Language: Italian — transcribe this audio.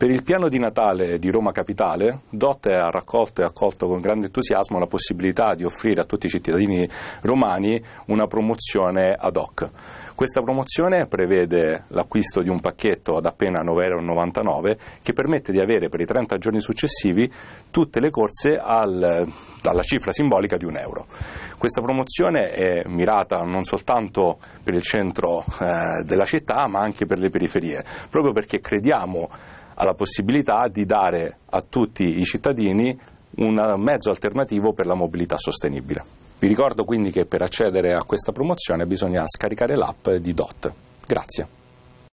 Per il piano di Natale di Roma Capitale, Dotte ha raccolto e accolto con grande entusiasmo la possibilità di offrire a tutti i cittadini romani una promozione ad hoc. Questa promozione prevede l'acquisto di un pacchetto ad appena 9,99 euro che permette di avere per i 30 giorni successivi tutte le corse al, alla cifra simbolica di un euro. Questa promozione è mirata non soltanto per il centro eh, della città ma anche per le periferie, proprio perché crediamo alla possibilità di dare a tutti i cittadini un mezzo alternativo per la mobilità sostenibile. Vi ricordo quindi che per accedere a questa promozione bisogna scaricare l'app di DOT. Grazie.